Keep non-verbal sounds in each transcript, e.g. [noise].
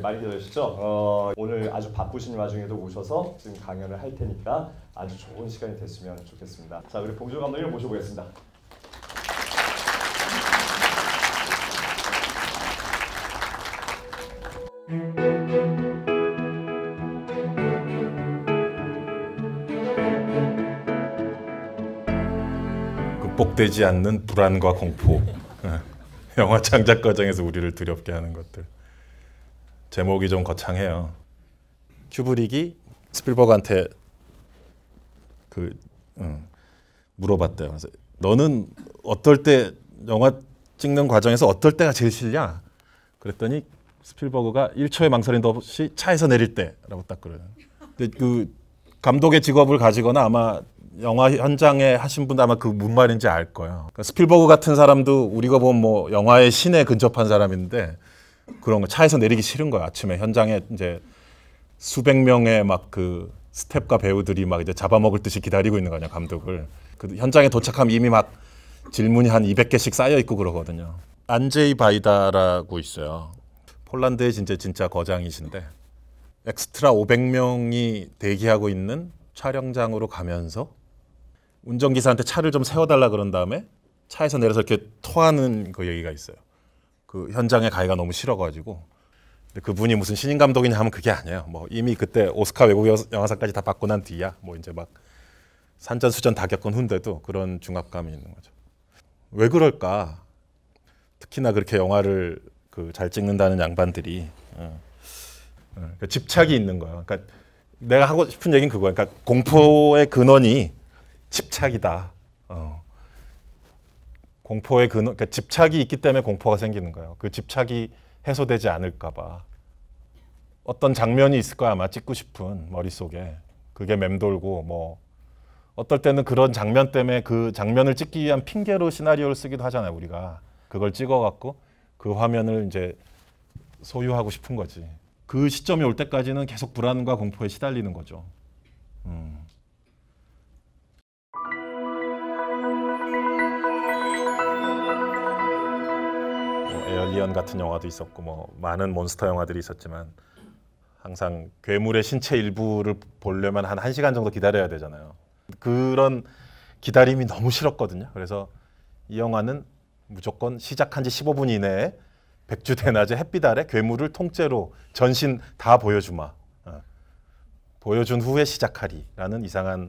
많이 들다리셨죠 어, 오늘 아주 바쁘신 와중에도 오셔서 지금 강연을 할 테니까 아주 좋은 시간이 됐으면 좋겠습니다. 자, 우리 봉조 감독님 모셔보겠습니다. 극복되지 않는 불안과 공포. 예. 영화 창작 과정에서 우리를 두렵게 하는 것들. 제목이 좀 거창해요. 큐브릭이 스필버그한테 그 응, 어, 물어봤대요. 그래서 너는 어떨 때 영화 찍는 과정에서 어떨 때가 제일 싫냐? 그랬더니 스필버그가 1초의 망설임 없이 차에서 내릴 때라고 딱 그래요. 근데 그 감독의 직업을 가지거나 아마 영화 현장에 하신 분도 아마 그 무슨 말인지 알 거예요. 그러니까 스필버그 같은 사람도 우리가 보면 뭐 영화의 신에 근접한 사람인데 그런 거 차에서 내리기 싫은 거야 아침에 현장에 이제 수백 명의 막 그 스텝과 배우들이 막 이제 잡아먹을 듯이 기다리고 있는 거 아니야 감독을 그 현장에 도착하면 이미 막 질문이 한 200개씩 쌓여 있고 그러거든요 안제이 바이다라고 있어요 폴란드의 진짜 진짜 거장이신데 엑스트라 500명이 대기하고 있는 촬영장으로 가면서 운전기사한테 차를 좀 세워달라 그런 다음에 차에서 내려서 이렇게 토하는 그 얘기가 있어요. 그 현장에 가기가 너무 싫어가지고 근데 그분이 무슨 신인 감독이냐 하면 그게 아니에요. 뭐 이미 그때 오스카 외국 영화상까지 다 받고 난 뒤야. 뭐 이제 막 산전수전 다 겪은 후인데도 그런 중압감이 있는 거죠. 왜 그럴까? 특히나 그렇게 영화를 그잘 찍는다는 양반들이 어. 어. 그러니까 집착이 있는 거예요. 그러니까 내가 하고 싶은 얘기는 그거야. 그러니까 공포의 근원이 집착이다. 어. 공포의 근원, 그러니까 집착이 있기 때문에 공포가 생기는 거예요. 그 집착이 해소되지 않을까봐. 어떤 장면이 있을 거야 아마 찍고 싶은 머릿속에. 그게 맴돌고 뭐 어떨 때는 그런 장면 때문에 그 장면을 찍기 위한 핑계로 시나리오를 쓰기도 하잖아요 우리가. 그걸 찍어갖고 그 화면을 이제 소유하고 싶은 거지. 그 시점이 올 때까지는 계속 불안과 공포에 시달리는 거죠. 음. 알리언 같은 영화도 있었고 뭐 많은 몬스터 영화들이 있었지만 항상 괴물의 신체 일부를 보려면 한 1시간 정도 기다려야 되잖아요. 그런 기다림이 너무 싫었거든요. 그래서 이 영화는 무조건 시작한 지 15분 이내에 백주 대낮에 햇빛 아래 괴물을 통째로 전신 다 보여주마. 어, 보여준 후에 시작하리라는 이상한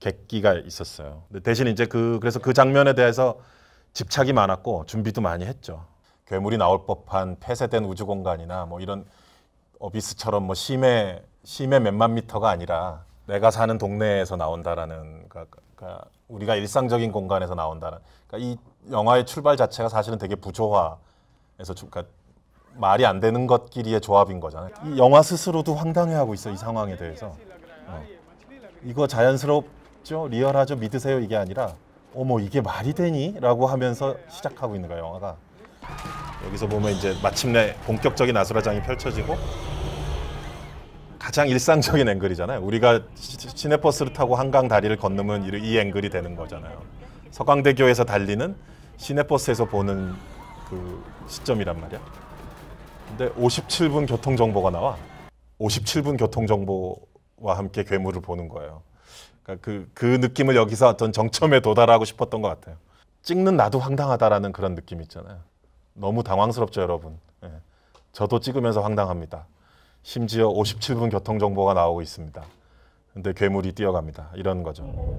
객기가 있었어요. 대신 이제 그 그래서 그 장면에 대해서 집착이 많았고 준비도 많이 했죠. 괴물이 나올 법한 폐쇄된 우주 공간이나 뭐 이런 어비스처럼 뭐 심해 심해 몇만 미터가 아니라 내가 사는 동네에서 나온다라는 그러니까, 그러니까 우리가 일상적인 공간에서 나온다는 그러니까 이 영화의 출발 자체가 사실은 되게 부조화에서 그러니까 말이 안 되는 것끼리의 조합인 거잖아요. 이 영화 스스로도 황당해하고 있어 이 상황에 대해서. 어. 이거 자연스럽죠, 리얼하죠, 믿으세요 이게 아니라 어머 이게 말이 되니?라고 하면서 시작하고 있는 거야 영화가. 여기서 보면 이제 마침내 본격적인 아수라장이 펼쳐지고 가장 일상적인 앵글이잖아요. 우리가 시내버스를 타고 한강 다리를 건너면 이 앵글이 되는 거잖아요. 서강대교에서 달리는 시내버스에서 보는 그 시점이란 말이야. 근데 57분 교통정보가 나와. 57분 교통정보와 함께 괴물을 보는 거예요. 그니까 그, 그 느낌을 여기서 어떤 정점에 도달하고 싶었던 것 같아요. 찍는 나도 황당하다라는 그런 느낌 있잖아요. 너무 당황스럽죠, 여러분. 예. 저도 찍으면서 황당합니다. 심지어 57분 교통 정보가 나오고 있습니다. 근데 괴물이 뛰어갑니다. 이런 거죠.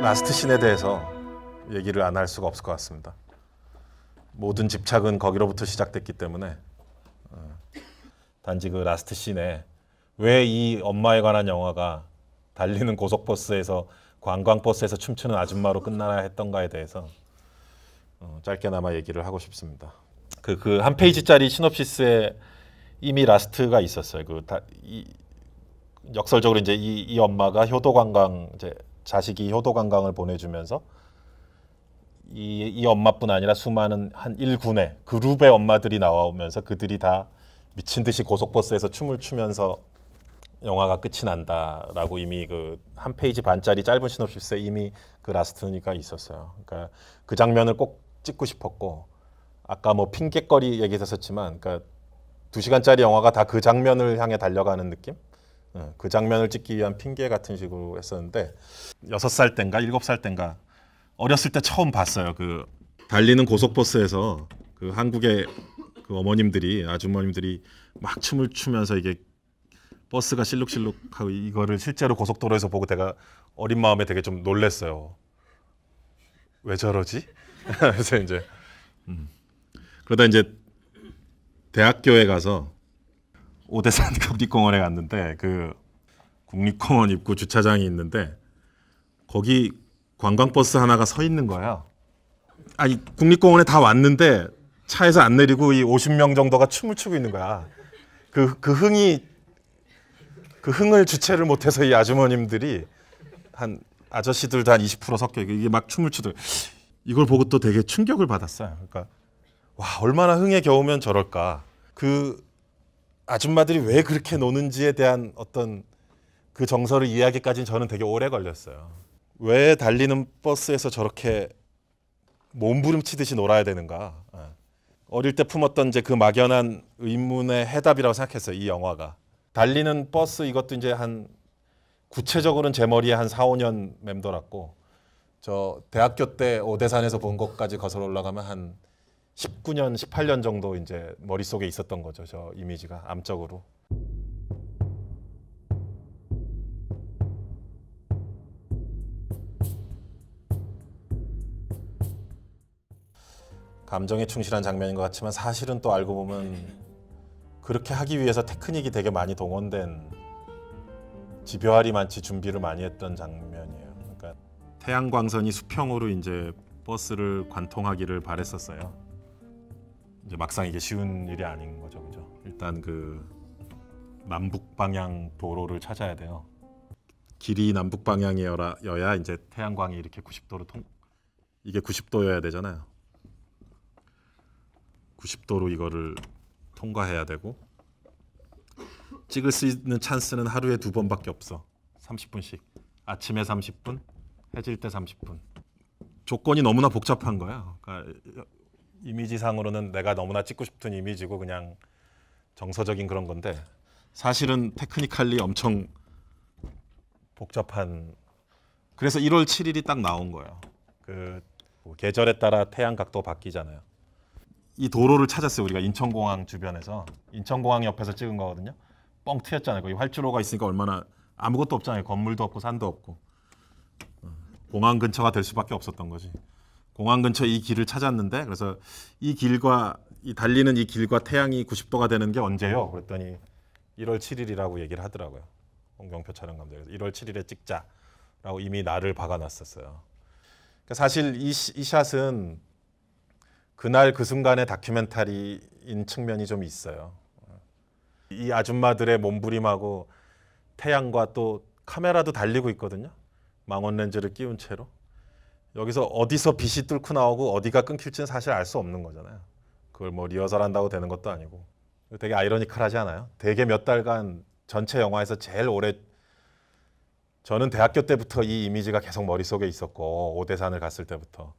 라스트 신에 대해서 얘기를 안 할 수가 없을 것 같습니다. 모든 집착은 거기로부터 시작됐기 때문에 어, 단지 그 라스트 씬에 왜 이 엄마에 관한 영화가 달리는 고속버스에서 관광버스에서 춤추는 아줌마로 끝나라 했던가에 대해서 어, 짧게나마 얘기를 하고 싶습니다. 그 그 한 페이지짜리 시놉시스에 이미 라스트가 있었어요. 그 다, 이, 역설적으로 이제 이, 이 엄마가 효도 관광 이제 자식이 효도 관광을 보내주면서 이, 이 엄마뿐 아니라 수많은 한 1군의 그룹의 엄마들이 나오면서 그들이 다 미친 듯이 고속버스에서 춤을 추면서 영화가 끝이 난다라고 이미 그 한 페이지 반짜리 짧은 시놉시스에 이미 그라스트니가 있었어요. 그러니까 그 장면을 꼭 찍고 싶었고 아까 뭐 핑계거리 얘기했었지만 그러니까 두 시간짜리 영화가 다 그 장면을 향해 달려가는 느낌? 예, 그 장면을 찍기 위한 핑계 같은 식으로 했었는데 여섯 살 땐가 일곱 살 땐가 어렸을 때 처음 봤어요. 그 달리는 고속버스에서 그 한국의 그 어머님들이 아주머님들이 막 춤을 추면서 이게 버스가 실룩실룩하고 음. 이거를 실제로 고속도로에서 보고 내가 어린 마음에 되게 좀 놀랬어요. 왜 저러지? [laughs] 그래서 이제 음. 그러다 이제 대학교에 가서 오대산 [laughs] 국립공원에 갔는데 그 국립공원 입구 주차장이 있는데 거기 관광버스 하나가 서 있는 거예 아니 국립공원에 다 왔는데 차에서 안 내리고 이 50명 정도가 춤을 추고 있는 거야. 그, 그 흥이 그 흥을 주체를 못해서 이 아주머님들이 한 아저씨들도 한 20% 섞여 이게 막 춤을 추들 이걸 보고 또 되게 충격을 받았어요. 그러니까 와 얼마나 흥에 겨우면 저럴까 그 아줌마들이 왜 그렇게 노는지에 대한 어떤 그 정서를 이해하기까지는 저는 되게 오래 걸렸어요. 왜 달리는 버스에서 저렇게 몸부림치듯이 놀아야 되는가? 예. 어릴 때 품었던 이제 그 막연한 의문의 해답이라고 생각했어요. 이 영화가 달리는 버스 이것도 이제 한 구체적으로는 제 머리에 한 4, 5년 맴돌았고 저 대학교 때 오대산에서 본 것까지 거슬러 올라가면 한 19년, 18년 정도 이제 머릿속에 있었던 거죠. 저 이미지가 암적으로. 감정에 충실한 장면인 것 같지만 사실은 또 알고 보면 그렇게 하기 위해서 테크닉이 되게 많이 동원된 집요하리만치 준비를 많이 했던 장면이에요. 그러니까 태양광선이 수평으로 이제 버스를 관통하기를 바랬었어요. 이제 막상 이게 쉬운 일이 아닌 거죠, 그죠? 일단 그 남북 방향 도로를 찾아야 돼요. 길이 남북 방향이어야 이제 태양광이 이렇게 90도로 통 이게 90도여야 되잖아요. 90도로 이거를 통과해야 되고 찍을 수 있는 찬스는 하루에 두 번밖에 없어. 30분씩. 아침에 30분, 해질 때 30분. 조건이 너무나 복잡한 거야. 그러니까 이미지상으로는 내가 너무나 찍고 싶은 이미지고 그냥 정서적인 그런 건데 사실은 테크니컬리 엄청 복잡한 그래서 1월 7일이 딱 나온 거예요. 그 뭐 계절에 따라 태양 각도 바뀌잖아요. 이 도로를 찾았어요. 우리가 인천공항 주변에서 인천공항 옆에서 찍은 거거든요. 뻥 트였잖아요. 거기 활주로가 있으니까 얼마나 아무것도 없잖아요. 건물도 없고 산도 없고 어, 공항 근처가 될 수밖에 없었던 거지. 공항 근처 이 길을 찾았는데 그래서 이 길과 이 달리는 이 길과 태양이 90도가 되는 게 언제요? 그랬더니 1월 7일이라고 얘기를 하더라고요. 홍경표 촬영 감독에서 1월 7일에 찍자라고 이미 나를 박아놨었어요. 그 사실 이, 이 샷은 그날 그 순간의 다큐멘터리인 측면이 좀 있어요. 이 아줌마들의 몸부림하고 태양과 또 카메라도 달리고 있거든요. 망원 렌즈를 끼운 채로. 여기서 어디서 빛이 뚫고 나오고 어디가 끊길지는 사실 알 수 없는 거잖아요. 그걸 뭐 리허설 한다고 되는 것도 아니고. 되게 아이러니컬하지 않아요? 되게 몇 달간 전체 영화에서 제일 오래 저는 대학교 때부터 이 이미지가 계속 머릿속에 있었고 오대산을 갔을 때부터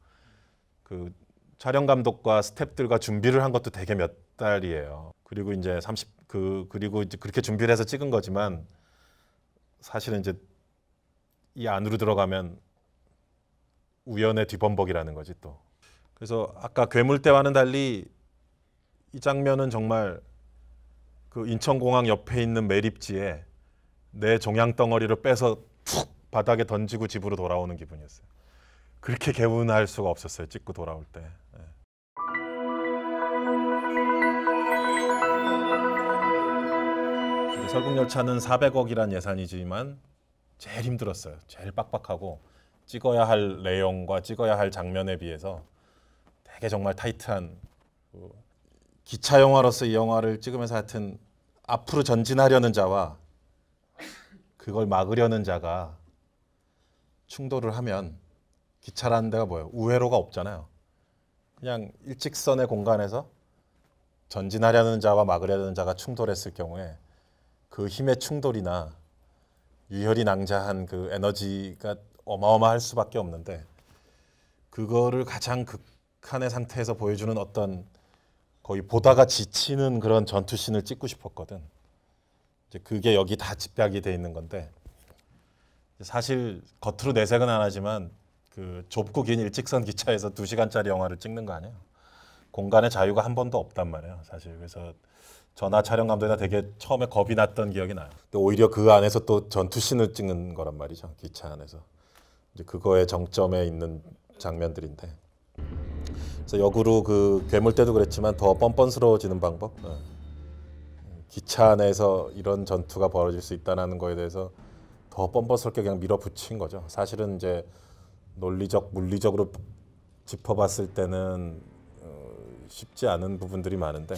그 촬영 감독과 스탭들과 준비를 한 것도 되게 몇 달이에요. 그리고 이제 30그 그리고 이제 그렇게 준비를 해서 찍은 거지만 사실은 이제 이 안으로 들어가면 우연의 뒤범벅이라는 거지 또. 그래서 아까 괴물 때와는 달리 이 장면은 정말 그 인천공항 옆에 있는 매립지에 내 종양 덩어리를 빼서 툭 바닥에 던지고 집으로 돌아오는 기분이었어요. 그렇게 개운할 수가 없었어요. 찍고 돌아올 때. 설국열차는 400억이란 예산이지만 제일 힘들었어요. 제일 빡빡하고 찍어야 할 내용과 찍어야 할 장면에 비해서 되게 정말 타이트한 그 기차 영화로서 이 영화를 찍으면서 하여튼 앞으로 전진하려는 자와 그걸 막으려는 자가 충돌을 하면 기차라는 데가 뭐예요? 우회로가 없잖아요. 그냥 일직선의 공간에서 전진하려는 자와 막으려는 자가 충돌했을 경우에 그 힘의 충돌이나 유혈이 낭자한 그 에너지가 어마어마할 수밖에 없는데 그거를 가장 극한의 상태에서 보여주는 어떤 거의 보다가 지치는 그런 전투신을 찍고 싶었거든. 이제 그게 여기 다 집약이 돼 있는 건데 사실 겉으로 내색은 안 하지만 그 좁고 긴 일직선 기차에서 두 시간짜리 영화를 찍는 거 아니에요. 공간의 자유가 한 번도 없단 말이에요. 사실 그래서 전화 촬영 감독이나 되게 처음에 겁이 났던 기억이 나요. 근 오히려 그 안에서 또 전투신을 찍는 거란 말이죠. 그 기차 안에서 이제 그거의 정점에 있는 장면들인데. 그래서 역으로 그 괴물 때도 그랬지만 더 뻔뻔스러워지는 방법. 네. 기차 안에서 이런 전투가 벌어질 수 있다는 거에 대해서 더 뻔뻔스럽게 그냥 밀어붙인 거죠. 사실은 이제 논리적, 물리적으로 짚어봤을 때는 어, 쉽지 않은 부분들이 많은데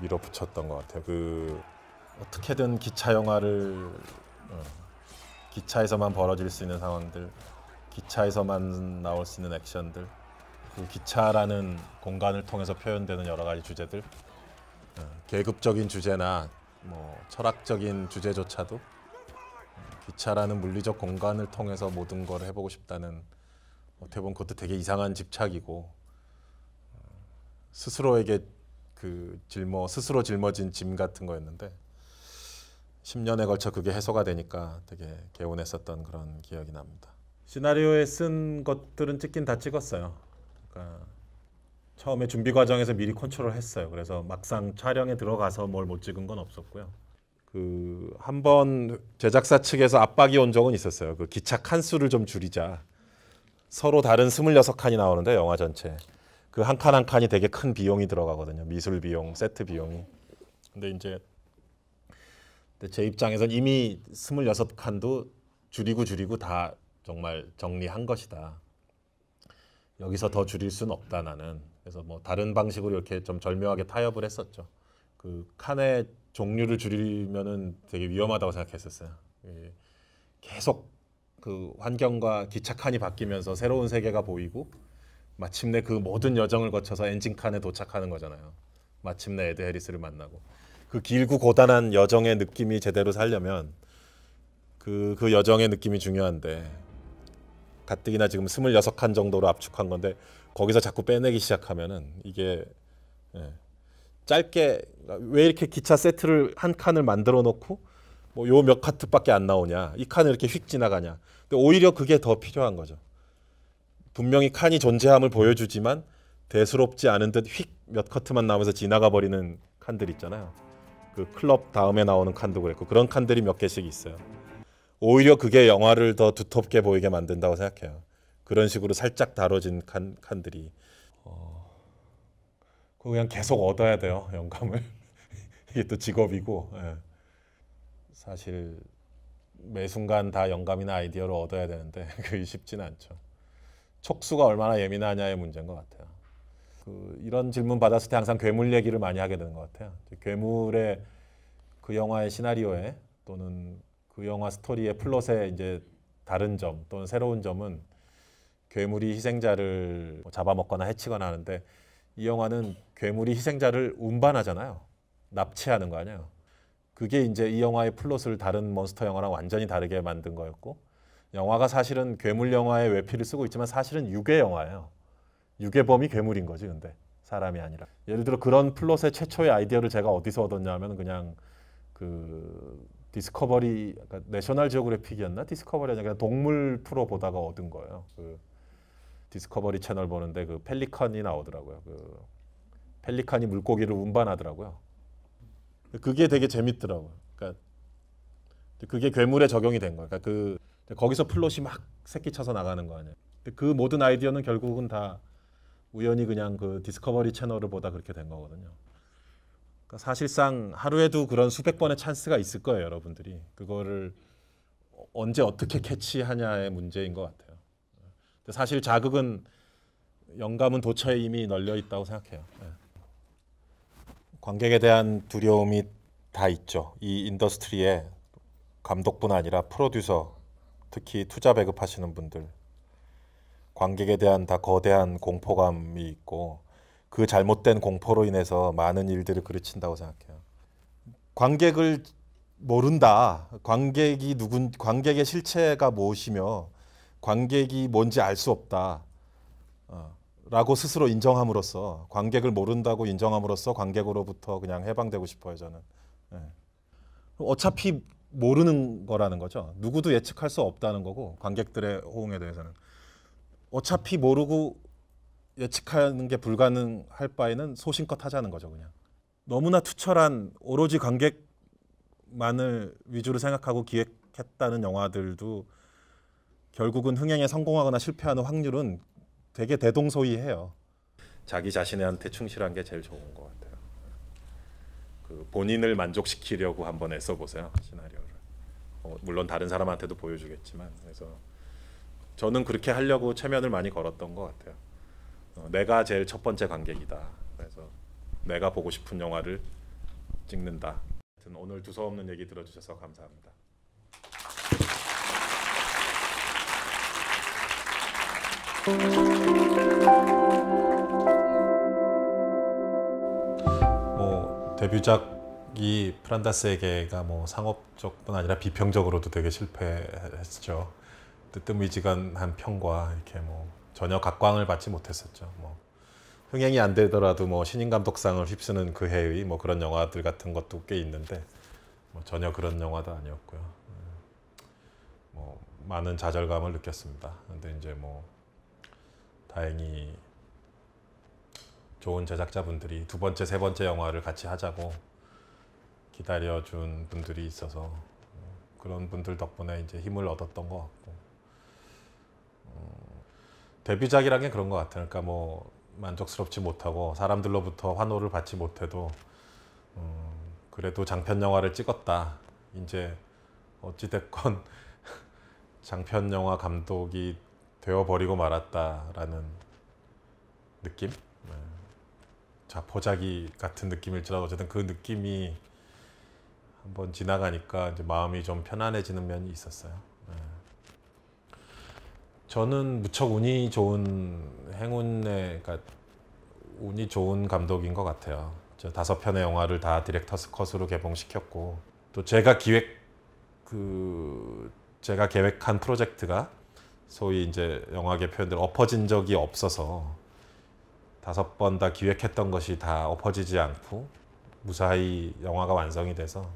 밀어붙였던 것 같아요. 그 어떻게든 기차 영화를 어, 기차에서만 벌어질 수 있는 상황들, 기차에서만 나올 수 있는 액션들, 그 기차라는 공간을 통해서 표현되는 여러 가지 주제들, 어, 계급적인 주제나 뭐 철학적인 주제조차도 어, 기차라는 물리적 공간을 통해서 모든 걸 해보고 싶다는 어떻게 보면 그것도 되게 이상한 집착이고 어, 스스로에게 그 짊어 스스로 짊어진 짐 같은 거였는데 10년에 걸쳐 그게 해소가 되니까 되게 개운했었던 그런 기억이 납니다. 시나리오에 쓴 것들은 찍긴 다 찍었어요. 그러니까 처음에 준비 과정에서 미리 컨트롤 했어요. 그래서 막상 촬영에 들어가서 뭘 못 찍은 건 없었고요. 그 한 번 제작사 측에서 압박이 온 적은 있었어요. 그 기차 칸수를 좀 줄이자. 서로 다른 26칸이 나오는데 영화 전체. 그한칸한 칸이 되게 큰 비용이 들어가거든요. 미술 비용, 세트 비용이. 근데 이제 제 입장에선 이미 스물여섯 칸도 줄이고 줄이고 다 정말 정리한 것이다. 여기서 더 줄일 수는 없다 나는. 그래서 뭐 다른 방식으로 이렇게 좀 절묘하게 타협을 했었죠. 그 칸의 종류를 줄이면은 되게 위험하다고 생각했었어요. 예. 계속 그 환경과 기착한이 바뀌면서 새로운 세계가 보이고 마침내 그 모든 여정을 거쳐서 엔진칸에 도착하는 거잖아요. 마침내 에드 해리스를 만나고 그 길고 고단한 여정의 느낌이 제대로 살려면 그, 그 여정의 느낌이 중요한데 가뜩이나 지금 스물여섯 칸 정도로 압축한 건데 거기서 자꾸 빼내기 시작하면은 이게 예, 짧게 왜 이렇게 기차 세트를 한 칸을 만들어 놓고 뭐요몇 카트밖에 안 나오냐 이 칸을 이렇게 휙 지나가냐 근데 오히려 그게 더 필요한 거죠. 분명히 칸이 존재함을 보여주지만 대수롭지 않은 듯 휙 몇 커트만 남아서 지나가 버리는 칸들 있잖아요. 그 클럽 다음에 나오는 칸도 그랬고 그런 칸들이 몇 개씩 있어요. 오히려 그게 영화를 더 두텁게 보이게 만든다고 생각해요. 그런 식으로 살짝 다뤄진 칸, 칸들이 어... 그냥 계속 얻어야 돼요 영감을 [laughs] 이게 또 직업이고 예. 사실 매 순간 다 영감이나 아이디어를 얻어야 되는데 [laughs] 그게 쉽지는 않죠. 촉수가 얼마나 예민하냐의 문제인 것 같아요. 그 이런 질문 받았을 때 항상 괴물 얘기를 많이 하게 되는 것 같아요. 괴물의 그 영화의 시나리오에 또는 그 영화 스토리의 플롯의 이제 다른 점 또는 새로운 점은 괴물이 희생자를 뭐 잡아먹거나 해치거나 하는데 이 영화는 괴물이 희생자를 운반하잖아요. 납치하는 거 아니에요. 그게 이제 이 영화의 플롯을 다른 몬스터 영화랑 완전히 다르게 만든 거였고 영화가 사실은 괴물 영화의 외피를 쓰고 있지만 사실은 유괴 영화예요. 유괴범이 괴물인 거지 근데 사람이 아니라. 예를 들어 그런 플롯의 최초의 아이디어를 제가 어디서 얻었냐면 그냥 그 디스커버리 그러니까 내셔널 지오그래픽이었나 디스커버리 아니라 동물 프로 보다가 얻은 거예요. 그 디스커버리 채널 보는데 그 펠리컨이 나오더라고요. 그 펠리컨이 물고기를 운반하더라고요. 그게 되게 재밌더라고요. 그러니까 그게 괴물에 적용이 된 거예요. 그러니까 그 거기서 플롯이 막 새끼쳐서 나가는 거 아니에요. 그 모든 아이디어는 결국은 다 우연히 그냥 그 디스커버리 채널을 보다 그렇게 된 거거든요. 그러니까 사실상 하루에도 그런 수백 번의 찬스가 있을 거예요, 여러분들이. 그거를 언제 어떻게 캐치하냐의 문제인 것 같아요. 사실 자극은 영감은 도처에 이미 널려 있다고 생각해요. 네. 관객에 대한 두려움이 다 있죠. 이 인더스트리에 감독뿐 아니라 프로듀서 특히 투자 배급하시는 분들 관객에 대한 다 거대한 공포감이 있고 그 잘못된 공포로 인해서 많은 일들을 그르친다고 생각해요. 관객을 모른다. 관객이 누군 관객의 실체가 무엇이며 관객이 뭔지 알 수 없다. 어, 라고 스스로 인정함으로써 관객을 모른다고 인정함으로써 관객으로부터 그냥 해방되고 싶어요 저는. 네. 어차피 모르는 거라는 거죠. 누구도 예측할 수 없다는 거고 관객들의 호응에 대해서는 어차피 모르고 예측하는 게 불가능할 바에는 소신껏 하자는 거죠, 그냥. 너무나 투철한 오로지 관객만을 위주로 생각하고 기획했다는 영화들도 결국은 흥행에 성공하거나 실패하는 확률은 되게 대동소이해요. 자기 자신한테 충실한 게 제일 좋은 것 같아요. 그 본인을 만족시키려고 한번 애써 보세요 시나리오. 어, 물론 다른 사람한테도 보여주겠지만 그래서 저는 그렇게 하려고 체면을 많이 걸었던 것 같아요. 어, 내가 제일 첫 번째 관객이다. 그래서 내가 보고 싶은 영화를 찍는다. 하여튼 오늘 두서없는 얘기 들어주셔서 감사합니다. 뭐 데뷔작 이 프란다 스에게가뭐 상업적뿐 아니라 비평적으로도 되게 실패했죠. 뜨뜻미지간한 평과 이렇게 뭐 전혀 각광을 받지 못했었죠. 뭐 흥행이 안 되더라도 뭐 신인 감독상을 휩쓰는 그 해의 뭐 그런 영화들 같은 것도 꽤 있는데 뭐 전혀 그런 영화도 아니었고요. 음, 뭐 많은 좌절감을 느꼈습니다. 근데 이제 뭐 다행히 좋은 제작자분들이 두 번째 세 번째 영화를 같이 하자고 기다려준 분들이 있어서 그런 분들 덕분에 이제 힘을 얻었던 것 같고 음, 데뷔작이란 게 그런 것 같아요. 그러니까 뭐 만족스럽지 못하고 사람들로부터 환호를 받지 못해도 음, 그래도 장편 영화를 찍었다. 이제 어찌됐건 [laughs] 장편 영화 감독이 되어버리고 말았다라는 느낌? 네. 자포자기 같은 느낌일지라도 어쨌든 그 느낌이 한번 지나가니까 이제 마음이 좀 편안해지는 면이 있었어요. 네. 저는 무척 운이 좋은 행운의 그러니까 운이 좋은 감독인 것 같아요. 저 다섯 편의 영화를 다 디렉터스 컷으로 개봉시켰고 또 제가 기획 그 제가 계획한 프로젝트가 소위 이제 영화계 표현들 엎어진 적이 없어서 다섯 번 다 기획했던 것이 다 엎어지지 않고 무사히 영화가 완성이 돼서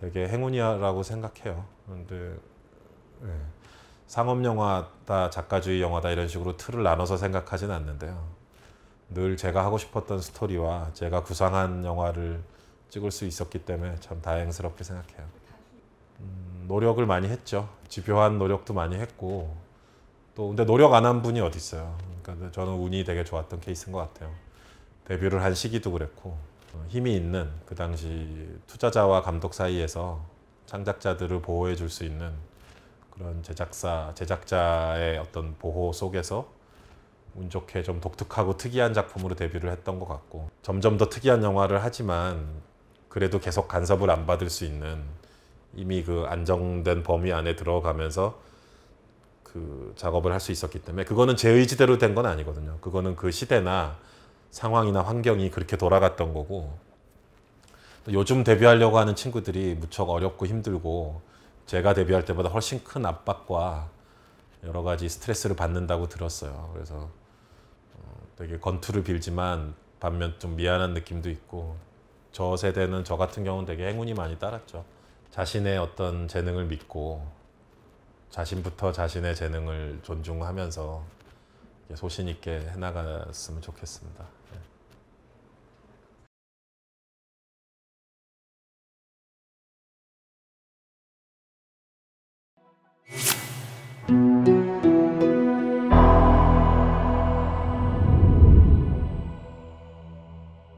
되게 행운이라고 생각해요. 그데 네. 예. 상업 영화다, 작가주의 영화다 이런 식으로 틀을 나눠서 생각하진 않는데요. 늘 제가 하고 싶었던 스토리와 제가 구상한 영화를 찍을 수 있었기 때문에 참 다행스럽게 생각해요. 음, 노력을 많이 했죠. 집요한 노력도 많이 했고 또 근데 노력 안 한 분이 어디 있어요. 그러니까 저는 운이 되게 좋았던 케이스인 것 같아요. 데뷔를 한 시기도 그랬고 어, 힘이 있는 그 당시 투자자와 감독 사이에서 창작자들을 보호해 줄 수 있는 그런 제작사 제작자의 어떤 보호 속에서 운 좋게 좀 독특하고 특이한 작품으로 데뷔를 했던 것 같고 점점 더 특이한 영화를 하지만 그래도 계속 간섭을 안 받을 수 있는 이미 그 안정된 범위 안에 들어가면서 그 작업을 할 수 있었기 때문에 그거는 제 의지대로 된 건 아니거든요. 그거는 그 시대나 상황이나 환경이 그렇게 돌아갔던 거고 요즘 데뷔하려고 하는 친구들이 무척 어렵고 힘들고 제가 데뷔할 때보다 훨씬 큰 압박과 여러 가지 스트레스를 받는다고 들었어요. 그래서 어, 되게 건투를 빌지만 반면 좀 미안한 느낌도 있고 저 세대는 저 같은 경우는 되게 행운이 많이 따랐죠. 자신의 어떤 재능을 믿고 자신부터 자신의 재능을 존중하면서 소신 있게 해나갔으면 좋겠습니다. you